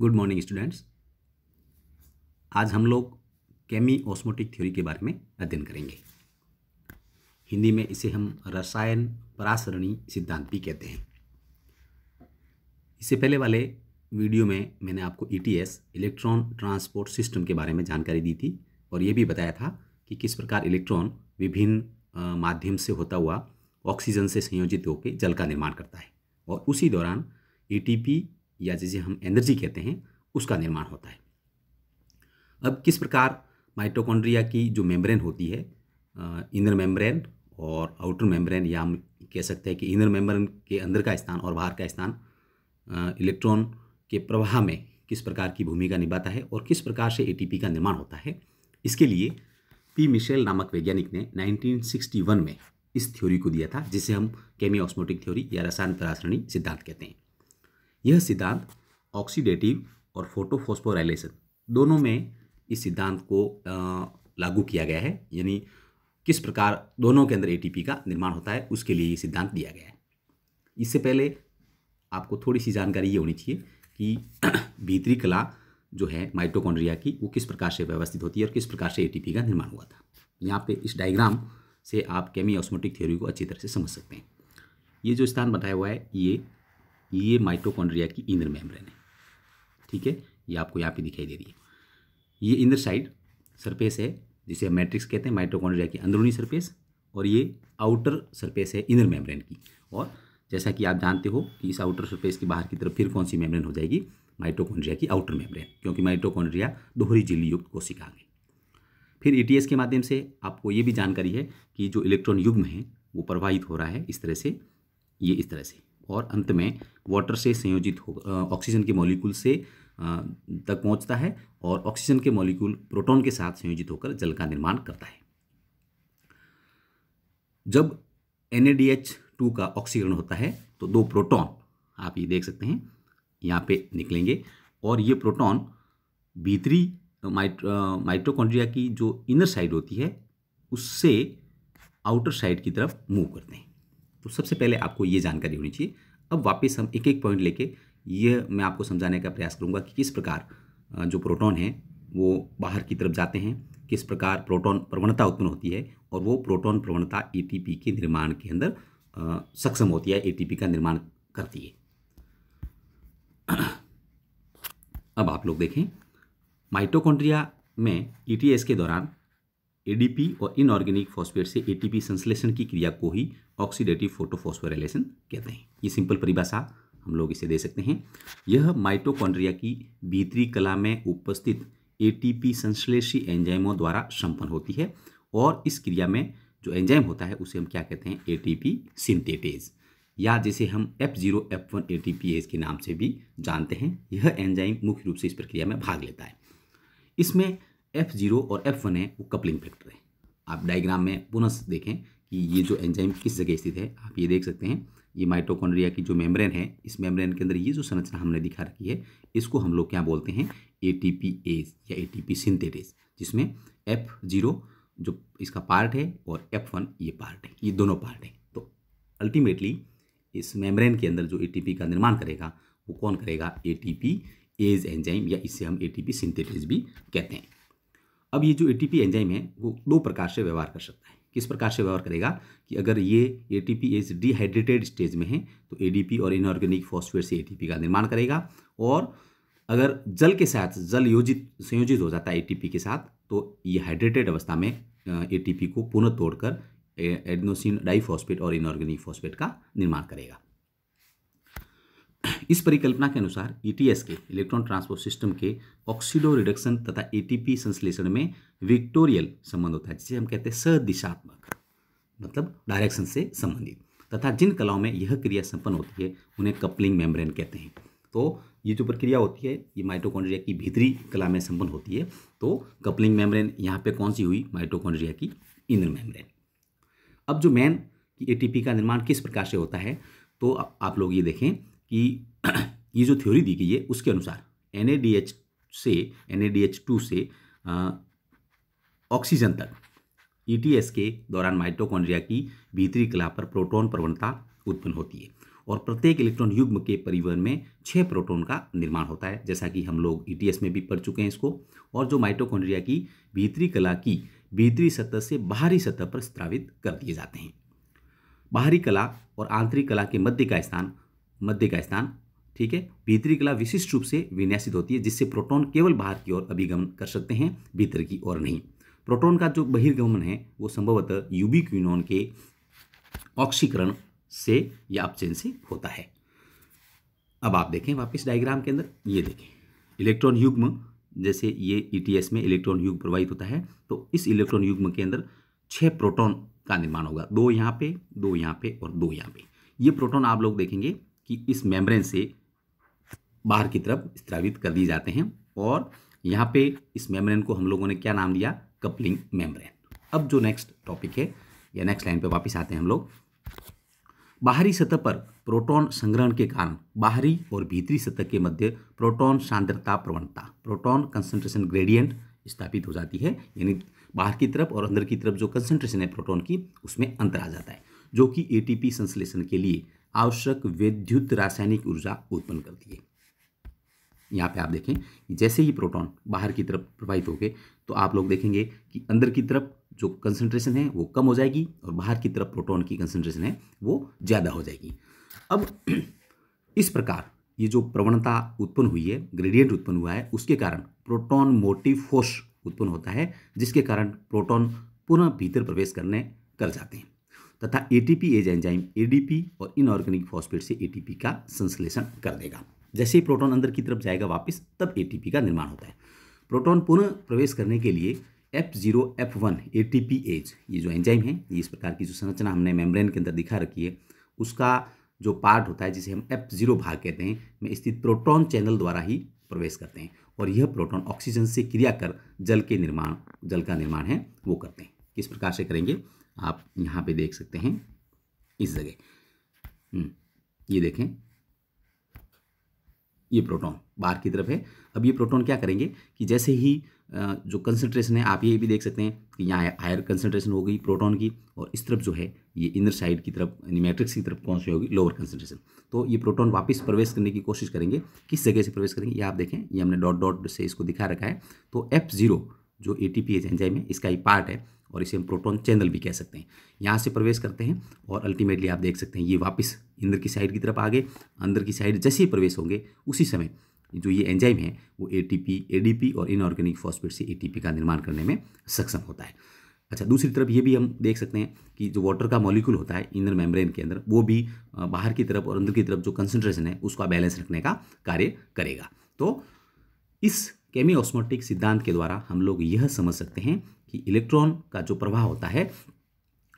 good morning students आज हम लोग केमी ऑस्मोटिक थ्योरी के बारे में अध्ययन करेंगे हिंदी में इसे हम रसायन परासरणी सिद्धांत भी कहते हैं इससे पहले वाले वीडियो में मैंने आपको ईटीएस इलेक्ट्रॉन ट्रांसपोर्ट सिस्टम के बारे में जानकारी दी थी और ये भी बताया था कि किस प्रकार इलेक्ट्रॉन विभिन्न माध्यम से होता हुआ ऑक्सीजन से संयोजित होकर जल का निर्माण करता है और उसी दौरान ए या जिसे हम एनर्जी कहते हैं उसका निर्माण होता है अब किस प्रकार माइटोकॉन्ड्रिया की जो मेम्ब्रेन होती है इनर मेम्ब्रेन और आउटर मेम्ब्रेन या हम कह सकते हैं कि इनर मेम्ब्रेन के अंदर का स्थान और बाहर का स्थान इलेक्ट्रॉन के प्रवाह में किस प्रकार की भूमिका निभाता है और किस प्रकार से एटीपी का निर्माण होता है इसके लिए पी मिशेल नामक वैज्ञानिक ने 1961 में इस थ्योरी को दिया था जिसे हम केमी ऑस्मोटिक थ्योरी या रसायन परासरणी सिद्धांत कहते हैं यह सिद्धांत ऑक्सीडेटिव और फोटोफोस्फोराइलेशन दोनों में इस सिद्धांत को लागू किया गया है यानी किस प्रकार दोनों के अंदर एटीपी का निर्माण होता है उसके लिए ये सिद्धांत दिया गया है इससे पहले आपको थोड़ी सी जानकारी ये होनी चाहिए कि भीतरी कला जो है माइटोकॉन्ड्रिया की वो किस प्रकार से व्यवस्थित होती है और किस प्रकार से एटीपी का निर्माण हुआ था यहाँ पे इस डायग्राम से आप केमी ऑस्मोटिक थ्योरी को अच्छी तरह से समझ सकते हैं ये जो स्थान बताया हुआ है ये ये माइटोकॉन्ड्रिया की इंद्र मेम्ब्रेन है ठीक है ये आपको यहाँ पे दिखाई दे रही है ये इंद्र साइड सरफेस है जिसे हम मैट्रिक्स कहते हैं माइटोकॉन्ड्रिया की अंदरूनी सरफेस और ये आउटर सरफेस है इंद्र मेम्ब्रेन की और जैसा कि आप जानते हो कि इस आउटर सरफेस के बाहर की तरफ फिर कौन सी मेम्ब्रेन हो जाएगी माइटोकॉन्ड्रिया की आउटर मेम्ब्रेन क्योंकि माइटोकॉन्ड्रिया दोहरी झिल्ली युक्त कोशिका है फिर ई e के माध्यम से आपको ये भी जानकारी है कि जो इलेक्ट्रॉन युग्म है वो प्रवाहित हो रहा है इस तरह से ये इस तरह से और अंत में वाटर से संयोजित हो ऑक्सीजन के मॉलिक्यूल से तक पहुंचता है और ऑक्सीजन के मॉलिक्यूल प्रोटॉन के साथ संयोजित होकर जल का निर्माण करता है जब एन टू का ऑक्सीकरण होता है तो दो प्रोटॉन आप ये देख सकते हैं यहाँ पे निकलेंगे और ये प्रोटॉन भीतरी माइट्रो माइट्रोकॉन्ड्रिया की जो इनर साइड होती है उससे आउटर साइड की तरफ मूव करते हैं तो सबसे पहले आपको ये जानकारी होनी चाहिए अब वापस हम एक एक पॉइंट लेके ये मैं आपको समझाने का प्रयास करूँगा कि किस प्रकार जो प्रोटॉन है वो बाहर की तरफ जाते हैं किस प्रकार प्रोटॉन प्रवणता उत्पन्न होती है और वो प्रोटॉन प्रवणता एटीपी के निर्माण के अंदर सक्षम होती है एटीपी का निर्माण करती है अब आप लोग देखें माइटोकॉन्ड्रिया में ईटीएस e के दौरान एडीपी और इनऑर्गेनिक फॉस्फेट से एटीपी संश्लेषण की क्रिया को ही ऑक्सीडेटिव फोटोफॉस्फोरेलेशन कहते हैं ये सिंपल परिभाषा हम लोग इसे दे सकते हैं यह माइटोकॉन्ड्रिया की भीतरी कला में उपस्थित एटीपी संश्लेषी एंजाइमों द्वारा संपन्न होती है और इस क्रिया में जो एंजाइम होता है उसे हम क्या कहते हैं एटीपी सिंथेटेज या जिसे हम F zero F one ATPase के नाम से भी जानते हैं यह एंजाइम मुख्य रूप से इस प्रक्रिया में भाग लेता है इसमें एफ जीरो और एफ वन है वो कपलिंग फैक्टर है आप डायग्राम में पुनः देखें कि ये जो एंजाइम किस जगह स्थित है आप ये देख सकते हैं ये माइटोकॉन्ड्रिया की जो मेम्ब्रेन है इस मेम्ब्रेन के अंदर ये जो संरचना हमने दिखा रखी है इसको हम लोग क्या बोलते हैं ए टी पी एज या ए टी पी सिंथेटेज जिसमें एफ जीरो जो इसका पार्ट है और एफ वन ये पार्ट है ये दोनों पार्ट है तो अल्टीमेटली इस मेम्ब्रेन के अंदर जो ए का निर्माण करेगा वो कौन करेगा ए एज एंजाइम या इसे हम ए टी सिंथेटेज भी कहते हैं अब ये जो ए एंजाइम है वो दो प्रकार से व्यवहार कर सकता है किस प्रकार से व्यवहार करेगा कि अगर ये ए टी पी इस डिहाइड्रेटेड स्टेज में है तो ए और इनऑर्गेनिक फॉस्फेट से ए का निर्माण करेगा और अगर जल के साथ जल योजित संयोजित हो जाता है ए के साथ तो ये हाइड्रेटेड अवस्था में ए को पुनः तोड़कर एडनोसिन डाईफॉस्फेट और इनऑर्गेनिक फॉस्फेट का निर्माण करेगा इस परिकल्पना के अनुसार ईटीएस e के इलेक्ट्रॉन ट्रांसपोर्ट सिस्टम के ऑक्सीडो रिडक्शन तथा एटीपी संश्लेषण में विक्टोरियल संबंध होता है जिसे हम कहते हैं सदिशात्मक मतलब डायरेक्शन से संबंधित तथा जिन कलाओं में यह क्रिया संपन्न होती है उन्हें कपलिंग मेम्ब्रेन कहते हैं तो ये जो प्रक्रिया होती है ये माइटोकॉन्ड्रिया की भीतरी कला में संपन्न होती है तो कपलिंग मेम्ब्रेन यहाँ पे कौन सी हुई माइटोकॉन्ड्रिया की इनर मेम्ब्रेन अब जो मैन कि एटीपी का निर्माण किस प्रकार से होता है तो आप लोग ये देखें कि ये जो थ्योरी दी गई है उसके अनुसार एन से एन टू से ऑक्सीजन तक ई e के दौरान माइटोकॉन्ड्रिया की भीतरी कला पर प्रोटोन प्रवणता उत्पन्न होती है और प्रत्येक इलेक्ट्रॉन युग्म के परिवहन में छः प्रोटॉन का निर्माण होता है जैसा कि हम लोग ई e में भी पढ़ चुके हैं इसको और जो माइटोकॉन्ड्रिया की भीतरी कला की भीतरी सतह से बाहरी सतह पर स्त्रावित कर दिए जाते हैं बाहरी कला और आंतरिक कला के मध्य का स्थान मध्य का स्थान ठीक है भीतरी कला विशिष्ट रूप से विन्यासित होती है जिससे प्रोटॉन केवल बाहर की ओर अभिगमन कर सकते हैं भीतर की ओर नहीं प्रोटॉन का जो बहिर्गमन है वो संभवतः यूबी के ऑक्सीकरण से या अपचयन से होता है अब आप देखें वापस डायग्राम के अंदर ये देखें इलेक्ट्रॉन युग्म जैसे ये ईटीएस e में इलेक्ट्रॉन युग्म प्रवाहित होता है तो इस इलेक्ट्रॉन युग्म के अंदर छः प्रोटोन का निर्माण होगा दो यहाँ पे दो यहाँ पे और दो यहाँ पे ये प्रोटोन आप लोग देखेंगे कि इस मेम्ब्रेन से बाहर की तरफ स्त्रावित कर दिए जाते हैं और यहाँ पे इस मेम्ब्रेन को हम लोगों ने क्या नाम दिया कपलिंग मेम्ब्रेन अब जो नेक्स्ट टॉपिक है या नेक्स्ट लाइन पे वापस आते हैं हम लोग बाहरी सतह पर प्रोटॉन संग्रहण के कारण बाहरी और भीतरी सतह के मध्य प्रोटॉन सांद्रता प्रवणता प्रोटॉन कंसनट्रेशन ग्रेडियंट स्थापित हो जाती है यानी बाहर की तरफ और अंदर की तरफ जो कंसनट्रेशन है प्रोटॉन की उसमें अंतर आ जाता है जो कि एटीपी संश्लेषण के लिए आवश्यक वैद्युत रासायनिक ऊर्जा उत्पन्न करती है यहाँ पे आप देखें जैसे ही प्रोटॉन बाहर की तरफ प्रवाहित होके तो आप लोग देखेंगे कि अंदर की तरफ जो कंसनट्रेशन है वो कम हो जाएगी और बाहर की तरफ प्रोटॉन की कंसनट्रेशन है वो ज़्यादा हो जाएगी अब इस प्रकार ये जो प्रवणता उत्पन्न हुई है ग्रेडियंट उत्पन्न हुआ है उसके कारण प्रोटॉन मोटिव फोर्स उत्पन्न होता है जिसके कारण प्रोटॉन पुनः भीतर प्रवेश करने कर जाते हैं तथा एटीपी एज एंजाइम एडीपी और इनऑर्गेनिक फॉस्फेट से एटीपी का संश्लेषण कर देगा जैसे ही प्रोटॉन अंदर की तरफ जाएगा वापस तब एटीपी का निर्माण होता है प्रोटॉन पुनः प्रवेश करने के लिए F zero F one A T P ATPase ये जो एंजाइम है ये इस प्रकार की जो संरचना हमने मेम्ब्रेन के अंदर दिखा रखी है उसका जो पार्ट होता है जिसे हम एफ जीरो भाग कहते हैं में स्थित प्रोटॉन चैनल द्वारा ही प्रवेश करते हैं और यह प्रोटॉन ऑक्सीजन से क्रिया कर जल के निर्माण जल का निर्माण है वो करते हैं किस प्रकार से करेंगे आप यहाँ पर देख सकते हैं इस जगह हम्म, ये देखें ये प्रोटॉन बाहर की तरफ है अब ये प्रोटॉन क्या करेंगे कि जैसे ही जो कंसनट्रेशन है आप ये भी देख सकते हैं कि यहाँ हायर कंसनट्रेशन हो गई प्रोटॉन की और इस तरफ जो है ये इनर साइड की तरफ मैट्रिक्स की तरफ कौन सी होगी लोअर कंसनट्रेशन तो ये प्रोटॉन वापस प्रवेश करने की कोशिश करेंगे किस जगह से प्रवेश करेंगे ये आप देखें ये हमने डॉट डॉट से इसको दिखा रखा है तो एफ जीरो जो A T ATPase enzyme है इसका ये पार्ट है और इसे हम प्रोटोन चैनल भी कह सकते हैं यहाँ से प्रवेश करते हैं और अल्टीमेटली आप देख सकते हैं ये वापस इंद्र की साइड की तरफ आ गए अंदर की साइड जैसे ही प्रवेश होंगे उसी समय जो ये एंजाइम है वो एटीपी एडीपी और इनऑर्गेनिक फॉस्फेट से एटीपी का निर्माण करने में सक्षम होता है अच्छा दूसरी तरफ ये भी हम देख सकते हैं कि जो वाटर का मॉलिक्यूल होता है इनर मेम्ब्रेन के अंदर वो भी बाहर की तरफ और अंदर की तरफ जो कंसनट्रेशन है उसका बैलेंस रखने का कार्य करेगा तो इस केमी ऑस्मोटिक सिद्धांत के द्वारा हम लोग यह समझ सकते हैं कि इलेक्ट्रॉन का जो प्रवाह होता है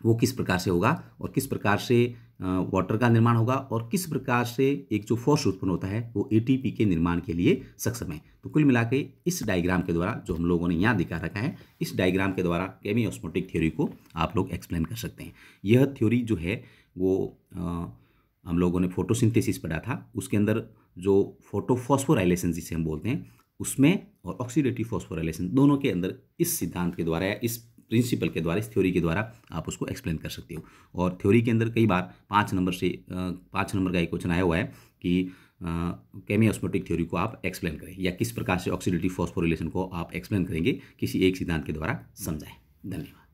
वो किस प्रकार से होगा और किस प्रकार से वाटर का निर्माण होगा और किस प्रकार से एक जो फोर्स उत्पन्न होता है वो एटीपी के निर्माण के लिए सक्षम है तो कुल मिला के इस डायग्राम के द्वारा जो हम लोगों ने यहाँ दिखा रखा है इस डायग्राम के द्वारा केमी ऑस्मोटिक थ्योरी को आप लोग एक्सप्लेन कर सकते हैं यह थ्योरी जो है वो आ, हम लोगों ने फोटोसिंथेसिस पढ़ा था उसके अंदर जो फोटोफॉस्फोराइलेशन जिसे हम बोलते हैं उसमें और ऑक्सीडेटिव फॉस्फोराइलेशन दोनों के अंदर इस सिद्धांत के द्वारा या इस प्रिंसिपल के द्वारा इस थ्योरी के द्वारा आप उसको एक्सप्लेन कर सकते हो और थ्योरी के अंदर कई बार पाँच नंबर से पाँच नंबर का एक क्वेश्चन आया हुआ है कि केमियास्मोटिक थ्योरी को आप एक्सप्लेन करें या किस प्रकार से ऑक्सीडेटिव फॉस्फोरिलेशन को आप एक्सप्लेन करेंगे किसी एक सिद्धांत के द्वारा समझाएं धन्यवाद